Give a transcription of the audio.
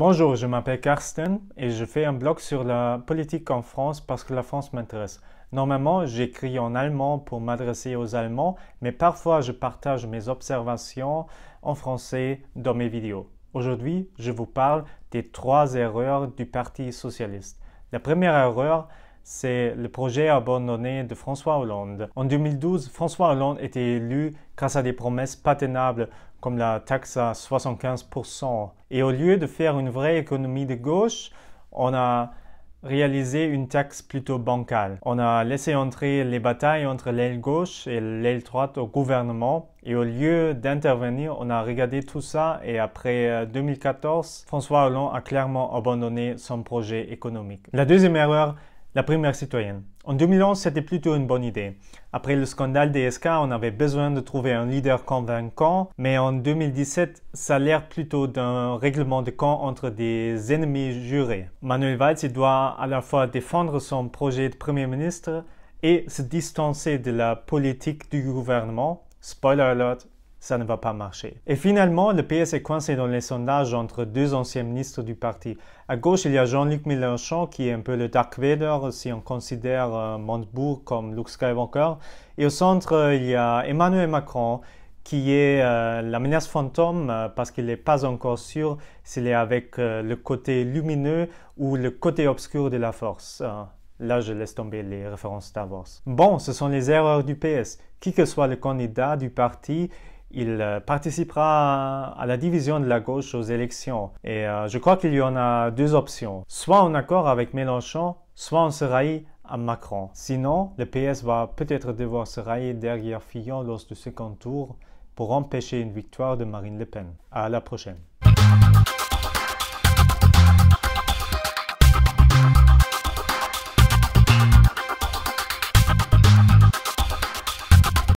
Bonjour, je m'appelle Karsten et je fais un blog sur la politique en France parce que la France m'intéresse. Normalement, j'écris en allemand pour m'adresser aux Allemands, mais parfois je partage mes observations en français dans mes vidéos. Aujourd'hui, je vous parle des trois erreurs du Parti socialiste. La première erreur, c'est le projet abandonné de François Hollande. En 2012, François Hollande était élu grâce à des promesses paténables comme la taxe à 75%. Et au lieu de faire une vraie économie de gauche, on a réalisé une taxe plutôt bancale. On a laissé entrer les batailles entre l'aile gauche et l'aile droite au gouvernement et au lieu d'intervenir, on a regardé tout ça et après 2014, euh, François Hollande a clairement abandonné son projet économique. La deuxième erreur, la première citoyenne. En 2011, c'était plutôt une bonne idée. Après le scandale des SK, on avait besoin de trouver un leader convaincant, mais en 2017, ça a l'air plutôt d'un règlement de camp entre des ennemis jurés. Manuel Valls doit à la fois défendre son projet de Premier ministre et se distancer de la politique du gouvernement. Spoiler alert, ça ne va pas marcher. Et finalement, le PS est coincé dans les sondages entre deux anciens ministres du parti. À gauche, il y a Jean-Luc Mélenchon qui est un peu le Dark Vader si on considère euh, Montebourg comme Luke Skywalker. Et au centre, euh, il y a Emmanuel Macron qui est euh, la menace fantôme parce qu'il n'est pas encore sûr s'il est avec le côté lumineux ou le côté obscur de la force. Là, je laisse tomber les références Star Bon, ce sont les erreurs du PS. Qui que soit le candidat du parti, il euh, participera à la division de la gauche aux élections et euh, je crois qu'il y en a deux options. Soit on accord avec Mélenchon, soit on se raille à Macron. Sinon, le PS va peut-être devoir se railler derrière Fillon lors du second tour pour empêcher une victoire de Marine Le Pen. À la prochaine.